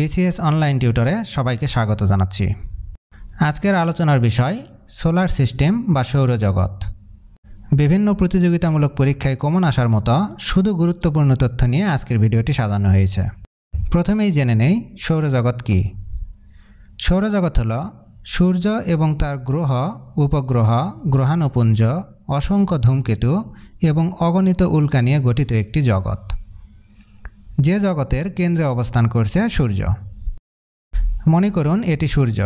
BCS online টিউটরে সবাইকে স্বাগত জানাচ্ছি আজকের আলোচনার বিষয় সোলার সিস্টেম বা সৌরজগৎ বিভিন্ন প্রতিযোগিতামূলক পরীক্ষায় কমন আসার মতো শুধু গুরুত্বপূর্ণ তথ্য নিয়ে আজকের ভিডিওটি সাজানো হয়েছে প্রথমেই জেনে নেই সৌরজগৎ কি সৌরজগৎ হল সূর্য এবং তার গ্রহ উপগ্রহ গ্রহাণুপুঞ্জ অসংখ্য ধূমকেতু এবং অগণিত উল্কা নিয়ে গঠিত একটি জগৎ যে জগতের কেন্দ্রে অবস্থান করছে সূর্য মনে করুন এটি সূর্য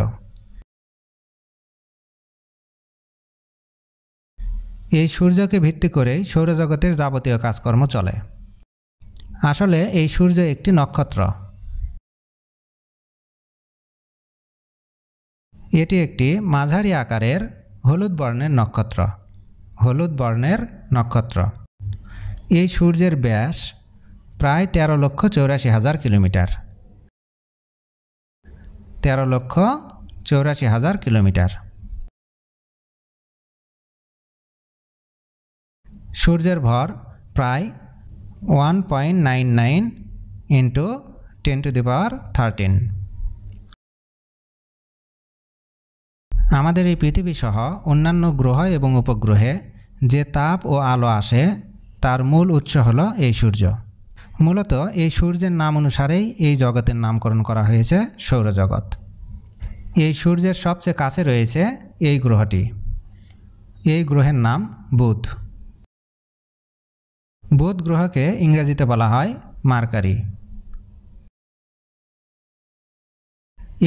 এই সূর্যকে ভিত্তি করেই সৌরজগতের যাবতীয় কাজকর্ম চলে আসলে এই সূর্য একটি নক্ষত্র এটি একটি মাঝারি আকারের হলুদ বর্ণের নক্ষত্র হলুদ বর্ণের নক্ষত্র এই সূর্যের ব্যাস প্রায় তেরো লক্ষ চৌরাশি হাজার কিলোমিটার তেরো লক্ষ চৌরাশি হাজার কিলোমিটার সূর্যের ভর প্রায় one point nine nine into ten to the power thirteen আমাদের এই পৃথিবীসহ অন্যান্য গ্রহ এবং উপগ্রহে যে তাপ ও আলো আসে তার মূল উৎস হল এই সূর্য মূলত এই সূর্যের নাম অনুসারেই এই জগতের নামকরণ করা হয়েছে সৌরজগৎ এই সূর্যের সবচেয়ে কাছে রয়েছে এই গ্রহটি এই গ্রহের নাম বুধ বুধ গ্রহকে ইংরেজিতে বলা হয় মার্কারি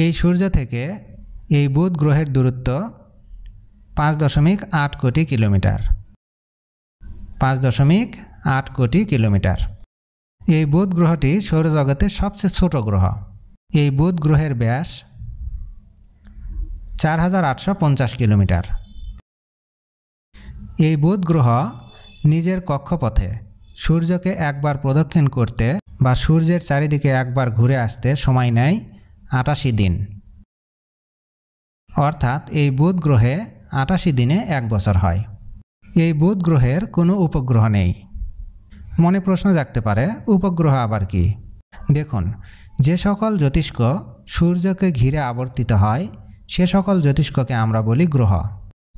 এই সূর্য থেকে এই বুধ গ্রহের দূরত্ব পাঁচ দশমিক আট কোটি কিলোমিটার পাঁচ দশমিক আট কোটি কিলোমিটার এই বুধ গ্রহটি সৌরজগতের সবচেয়ে ছোট গ্রহ এই বুধ গ্রহের ব্যাস চার হাজার আটশো পঞ্চাশ কিলোমিটার এই বুধ গ্রহ নিজের কক্ষপথে সূর্যকে একবার প্রদক্ষিণ করতে বা সূর্যের চারিদিকে একবার ঘুরে আসতে সময় নেয় আটাশি দিন অর্থাৎ এই বুধ গ্রহে আটাশি দিনে এক বছর হয় এই বুধ গ্রহের কোনো উপগ্রহ নেই মনে প্রশ্ন জাগতে পারে উপগ্রহ আবার কি দেখুন যে সকল জ্যোতিষ্ক সূর্যকে ঘিরে আবর্তিত হয় সে সকল জ্যোতিষ্ককে আমরা বলি গ্রহ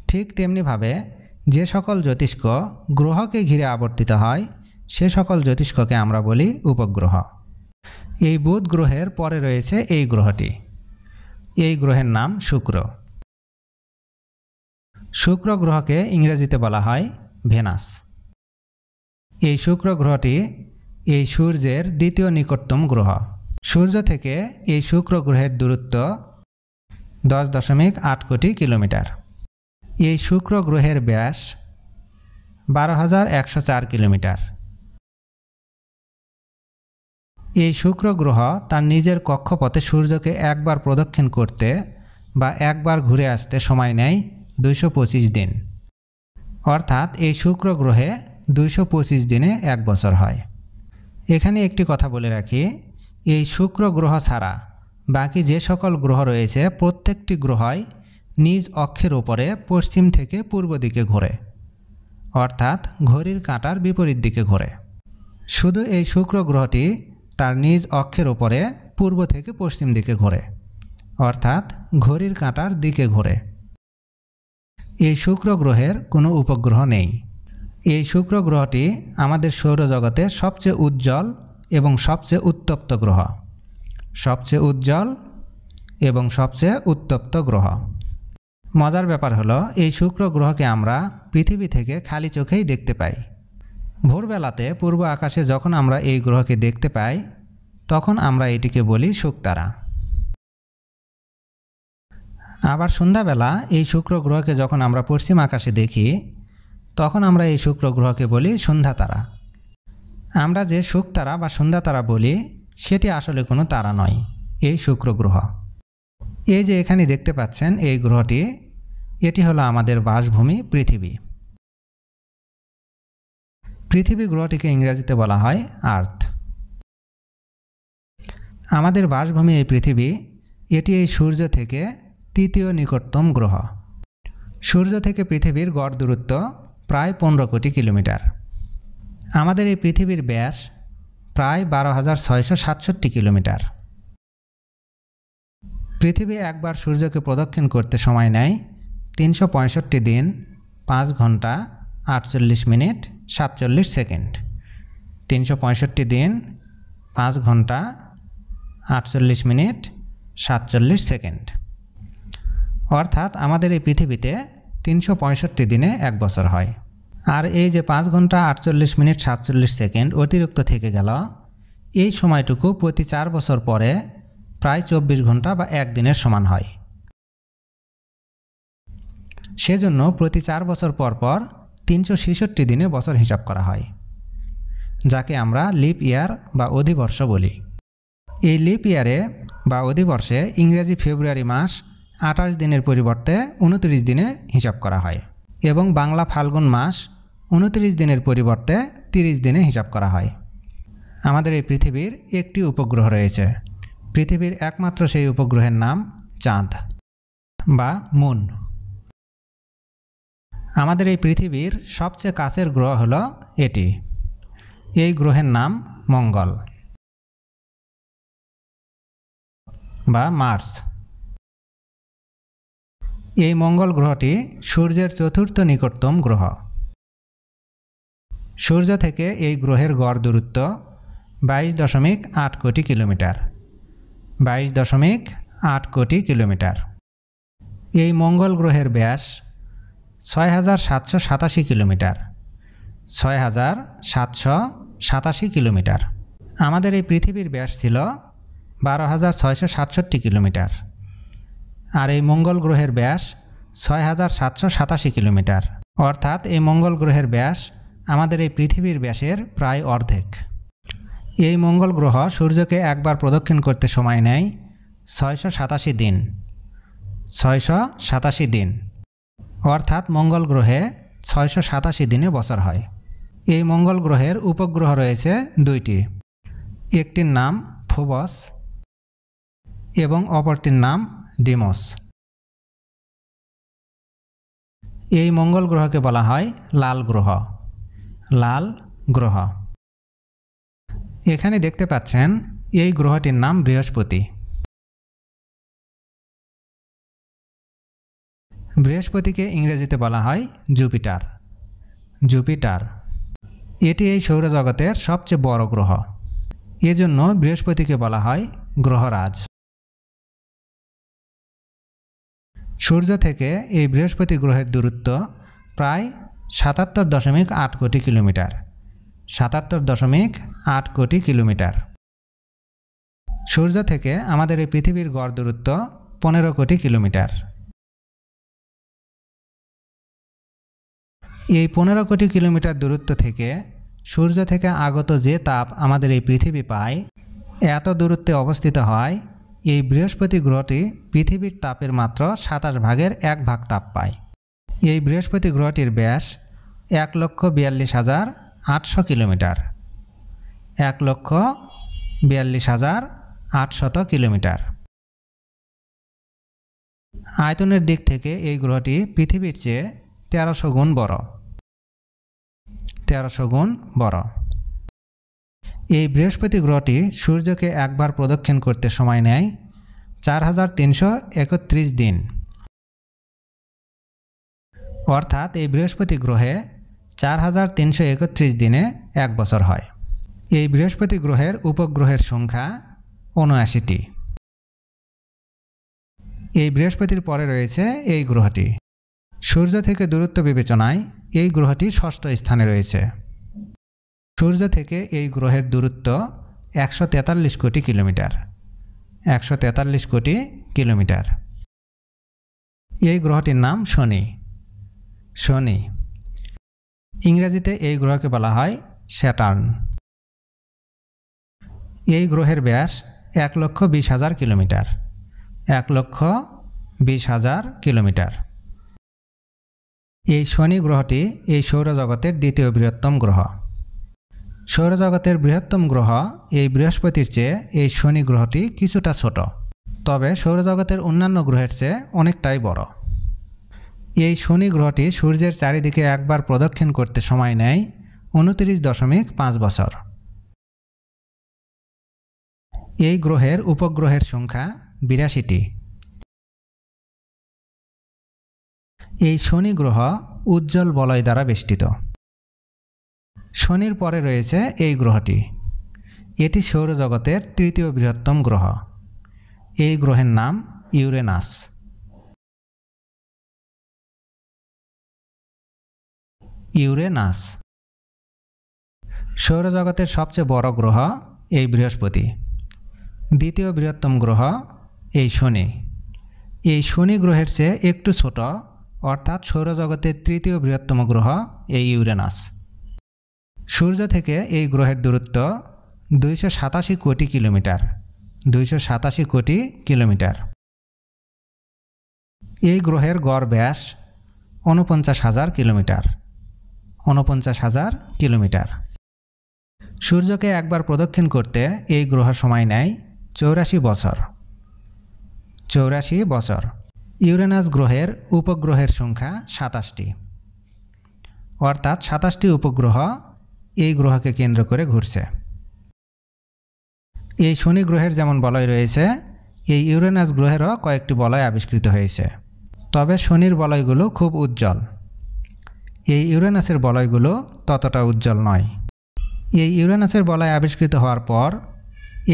ঠিক তেমনিভাবে যে সকল জ্যোতিষ্ক গ্রহকে ঘিরে আবর্তিত হয় সে সকল জ্যোতিষ্ককে আমরা বলি উপগ্রহ এই বুধ গ্রহের পরে রয়েছে এই গ্রহটি এই গ্রহের নাম শুক্র শুক্র গ্রহকে ইংরেজিতে বলা হয় ভেনাস এই শুক্র গ্রহটি এই সূর্যের দ্বিতীয় নিকটতম গ্রহ সূর্য থেকে এই শুক্র গ্রহের দূরত্ব দশ দশমিক আট কোটি কিলোমিটার এই শুক্র গ্রহের ব্যাস বারো হাজার একশো চার কিলোমিটার এই শুক্র গ্রহ তার নিজের কক্ষপথে সূর্যকে একবার প্রদক্ষিণ করতে বা একবার ঘুরে আসতে সময় নেয় দুইশো দিন অর্থাৎ এই শুক্র গ্রহে দুইশো পঁচিশ দিনে এক বছর হয় এখানে একটি কথা বলে রাখি এই শুক্র গ্রহ ছাড়া বাকি যে সকল গ্রহ রয়েছে প্রত্যেকটি গ্রহই নিজ অক্ষের ওপরে পশ্চিম থেকে পূর্ব দিকে ঘোরে অর্থাৎ ঘড়ির কাঁটার বিপরীত দিকে ঘোরে শুধু এই শুক্র গ্রহটি তার নিজ অক্ষের ওপরে পূর্ব থেকে পশ্চিম দিকে ঘোরে অর্থাৎ ঘড়ির কাঁটার দিকে ঘোরে এই শুক্র গ্রহের কোনো উপগ্রহ নেই এই শুক্র গ্রহটি আমাদের সৌরজগতে সবচেয়ে উজ্জ্বল এবং সবচেয়ে উত্তপ্ত গ্রহ সবচেয়ে উজ্জ্বল এবং সবচেয়ে উত্তপ্ত গ্রহ মজার ব্যাপার হলো এই শুক্র গ্রহকে আমরা পৃথিবী থেকে খালি চোখেই দেখতে পাই ভোরবেলাতে পূর্ব আকাশে যখন আমরা এই গ্রহকে দেখতে পাই তখন আমরা এটিকে বলি শুকতারা আবার সন্ধ্যাবেলা এই শুক্র গ্রহকে যখন আমরা পশ্চিম আকাশে দেখি তখন আমরা এই শুক্র গ্রহকে বলি সন্ধ্যা তারা আমরা যে শুক তারা বা সন্ধ্যা তারা বলি সেটি আসলে কোনো তারা নয় এই শুক্র গ্রহ এই যে এখানে দেখতে পাচ্ছেন এই গ্রহটি এটি হলো আমাদের বাসভূমি পৃথিবী পৃথিবী গ্রহটিকে ইংরেজিতে বলা হয় আর্থ আমাদের বাসভূমি এই পৃথিবী এটি এই সূর্য থেকে তৃতীয় নিকটতম গ্রহ সূর্য থেকে পৃথিবীর গড় দূরত্ব প্রায় পনেরো কোটি কিলোমিটার আমাদের এই পৃথিবীর ব্যাস প্রায় বারো হাজার ছয়শো সাতষট্টি কিলোমিটার পৃথিবী একবার সূর্যকে প্রদক্ষিণ করতে সময় নেয় তিনশো পঁয়ষট্টি দিন পাঁচ ঘন্টা আটচল্লিশ মিনিট সাতচল্লিশ সেকেন্ড তিনশো পঁয়ষট্টি দিন পাঁচ ঘন্টা আটচল্লিশ মিনিট সাতচল্লিশ সেকেন্ড অর্থাৎ আমাদের এই পৃথিবীতে তিনশো দিনে এক বছর হয় আর এই যে পাঁচ ঘন্টা আটচল্লিশ মিনিট সাতচল্লিশ সেকেন্ড অতিরিক্ত থেকে গেল এই সময়টুকু প্রতি চার বছর পরে প্রায় চব্বিশ ঘন্টা বা একদিনের সমান হয় সেজন্য প্রতি চার বছর পর পর তিনশো ছেষট্টি দিনে বছর হিসাব করা হয় যাকে আমরা লিপ ইয়ার বা অধিবর্ষ বলি এই লিপ ইয়ারে বা অধিবর্ষে ইংরেজি ফেব্রুয়ারি মাস আঠাশ দিনের পরিবর্তে উনত্রিশ দিনে হিসাব করা হয় এবং বাংলা ফাল্গুন মাস উনত্রিশ দিনের পরিবর্তে তিরিশ দিনে হিসাব করা হয় আমাদের এই পৃথিবীর একটি উপগ্রহ রয়েছে পৃথিবীর একমাত্র সেই উপগ্রহের নাম চাঁদ বা মুন আমাদের এই পৃথিবীর সবচেয়ে কাছের গ্রহ হল এটি এই গ্রহের নাম মঙ্গল বা মার্স এই মঙ্গল গ্রহটি সূর্যের চতুর্থ নিকটতম গ্রহ সূর্য থেকে এই গ্রহের গড় দূরত্ব বাইশ দশমিক আট কোটি কিলোমিটার বাইশ দশমিক আট কোটি কিলোমিটার এই মঙ্গল গ্রহের ব্যাস ছয় হাজার সাতশো সাতাশি কিলোমিটার ছয় হাজার সাতশো সাতাশি কিলোমিটার আমাদের এই পৃথিবীর ব্যাস ছিল বারো হাজার ছয়শো সাতষট্টি কিলোমিটার আর এই মঙ্গল গ্রহের ব্যাস ছয় হাজার সাতশো সাতাশি কিলোমিটার অর্থাৎ এই মঙ্গল গ্রহের ব্যাস আমাদের এই পৃথিবীর ব্যাসের প্রায় অর্ধেক এই মঙ্গল গ্রহ সূর্যকে একবার প্রদক্ষিণ করতে সময় নেয় ছয়শো সাতাশি দিন ছয়শো সাতাশি দিন অর্থাৎ মঙ্গল গ্রহে ছয়শো সাতাশি দিনে বছর হয় এই মঙ্গল গ্রহের উপগ্রহ রয়েছে দুইটি একটির নাম ফোবস এবং অপরটির নাম ডিমোস এই মঙ্গল গ্রহকে বলা হয় লাল গ্রহ লাল গ্রহ এখানে দেখতে পাচ্ছেন এই গ্রহটির নাম বৃহস্পতি বৃহস্পতিকে ইংরেজিতে বলা হয় জুপিটার জুপিটার এটি এই সৌরজগতের সবচেয়ে বড় গ্রহ এজন্য বৃহস্পতিকে বলা হয় গ্রহরাজ সূর্য থেকে এই বৃহস্পতি গ্রহের দূরত্ব প্রায় সাতাত্তর দশমিক আট কোটি কিলোমিটার সাতাত্তর দশমিক আট কোটি কিলোমিটার সূর্য থেকে আমাদের এই পৃথিবীর গড় দূরত্ব পনেরো কোটি কিলোমিটার এই পনেরো কোটি কিলোমিটার দূরত্ব থেকে সূর্য থেকে আগত যে তাপ আমাদের এই পৃথিবী পায় এত দূরত্বে অবস্থিত হয় এই বৃহস্পতি গ্রহটি পৃথিবীর তাপের মাত্র সাতাশ ভাগের এক ভাগ তাপ পায় এই বৃহস্পতি গ্রহটির ব্যাস এক লক্ষ বিয়াল্লিশ হাজার আটশো কিলোমিটার এক লক্ষ বিয়াল্লিশ হাজার আটশত কিলোমিটার আয়তনের দিক থেকে এই গ্রহটি পৃথিবীর চেয়ে তেরোশো গুণ বড় তেরোশো গুণ বড় এই বৃহস্পতি গ্রহটি সূর্যকে একবার প্রদক্ষিণ করতে সময় নেয় চার হাজার তিনশো একত্রিশ দিন অর্থাৎ এই বৃহস্পতি গ্রহে চার হাজার তিনশো একত্রিশ দিনে এক বছর হয় এই বৃহস্পতি গ্রহের উপগ্রহের সংখ্যা উনআশিটি এই বৃহস্পতির পরে রয়েছে এই গ্রহটি সূর্য থেকে দূরত্ব বিবেচনায় এই গ্রহটি ষষ্ঠ স্থানে রয়েছে সূর্য থেকে এই গ্রহের দূরত্ব একশো তেতাল্লিশ কোটি কিলোমিটার একশো তেতাল্লিশ কোটি কিলোমিটার এই গ্রহটির নাম শনি শনি ইংরেজিতে এই গ্রহকে বলা হয় স্যাটার্ন এই গ্রহের ব্যাস এক লক্ষ বিশ হাজার কিলোমিটার এক লক্ষ বিশ হাজার কিলোমিটার এই শনি গ্রহটি এই সৌরজগতের দ্বিতীয় বৃহত্তম গ্রহ সৌরজগতের বৃহত্তম গ্রহ এই বৃহস্পতির চেয়ে এই শনি গ্রহটি কিছুটা ছোট তবে সৌরজগতের অন্যান্য গ্রহের চেয়ে অনেকটাই বড় এই শনি গ্রহটি সূর্যের চারিদিকে একবার প্রদক্ষিণ করতে সময় নেয় উনত্রিশ দশমিক পাঁচ বছর এই গ্রহের উপগ্রহের সংখ্যা বিরাশিটি এই শনি গ্রহ উজ্জ্বল বলয় দ্বারা বেষ্টিত শনির পরে রয়েছে এই গ্রহটি এটি সৌরজগতের তৃতীয় বৃহত্তম গ্রহ এই গ্রহের নাম ইউরেনাস ইউরেনাস সৌরজগতের সবচেয়ে বড় গ্রহ এই বৃহস্পতি দ্বিতীয় বৃহত্তম গ্রহ এই শনি এই শনি গ্রহের চেয়ে একটু ছোট অর্থাৎ সৌরজগতের তৃতীয় বৃহত্তম গ্রহ এই ইউরেনাস সূর্য থেকে এই গ্রহের দূরত্ব দুইশো সাতাশি কোটি কিলোমিটার দুইশো সাতাশি কোটি কিলোমিটার এই গ্রহের গড় ব্যাস উনপঞ্চাশ হাজার কিলোমিটার উনপঞ্চাশ হাজার কিলোমিটার সূর্যকে একবার প্রদক্ষিণ করতে এই গ্রহ সময় নেয় চৌরাশি বছর চৌরাশি বছর ইউরেনাস গ্রহের উপগ্রহের সংখ্যা সাতাশটি অর্থাৎ সাতাশটি উপগ্রহ এই গ্রহকে কেন্দ্র করে ঘুরছে এই শনি গ্রহের যেমন বলয় রয়েছে এই ইউরেনাস গ্রহেরও কয়েকটি বলয় আবিষ্কৃত হয়েছে তবে শনির বলয়গুলো খুব উজ্জ্বল এই ইউরেনাসের বলয়গুলো ততটা উজ্জ্বল নয় এই ইউরেনাসের বলয় আবিষ্কৃত হওয়ার পর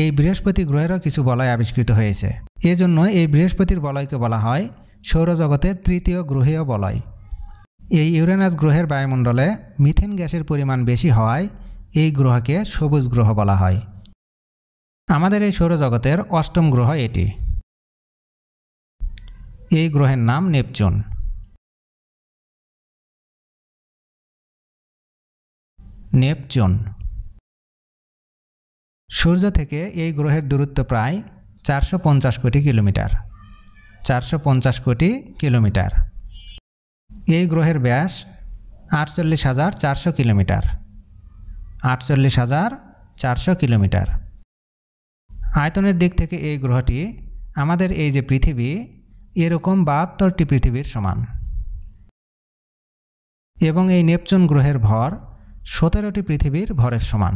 এই বৃহস্পতি গ্রহেরও কিছু বলয় আবিষ্কৃত হয়েছে এজন্য এই বৃহস্পতির বলয়কে বলা হয় সৌরজগতের তৃতীয় গ্রহীয় বলয় এই ইউরেনাস গ্রহের বায়ুমণ্ডলে মিথেন গ্যাসের পরিমাণ বেশি হওয়ায় এই গ্রহকে সবুজ গ্রহ বলা হয় আমাদের এই সৌরজগতের অষ্টম গ্রহ এটি এই গ্রহের নাম নেপচুন নেপচুন সূর্য থেকে এই গ্রহের দূরত্ব প্রায় চারশো কোটি কিলোমিটার চারশো কোটি কিলোমিটার এই গ্রহের ব্যাস আটচল্লিশ হাজার চারশো কিলোমিটার আটচল্লিশ হাজার চারশো কিলোমিটার আয়তনের দিক থেকে এই গ্রহটি আমাদের এই যে পৃথিবী এরকম বাহাত্তরটি পৃথিবীর সমান এবং এই নেপচুন গ্রহের ভর সতেরোটি পৃথিবীর ভরের সমান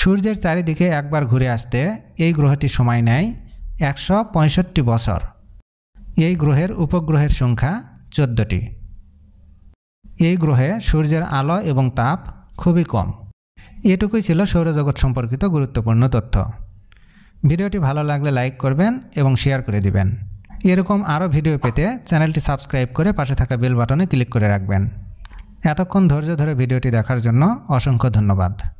সূর্যের চারিদিকে একবার ঘুরে আসতে এই গ্রহটি সময় নেয় একশো পঁয়ষট্টি বছর এই গ্রহের উপগ্রহের সংখ্যা চোদ্দটি এই গ্রহে সূর্যের আলো এবং তাপ খুবই কম এটুকুই ছিল সৌরজগৎ সম্পর্কিত গুরুত্বপূর্ণ তথ্য ভিডিওটি ভালো লাগলে লাইক করবেন এবং শেয়ার করে দিবেন এরকম আরও ভিডিও পেতে চ্যানেলটি সাবস্ক্রাইব করে পাশে থাকা বেল বাটনে ক্লিক করে রাখবেন এতক্ষণ ধৈর্য ধরে ভিডিওটি দেখার জন্য অসংখ্য ধন্যবাদ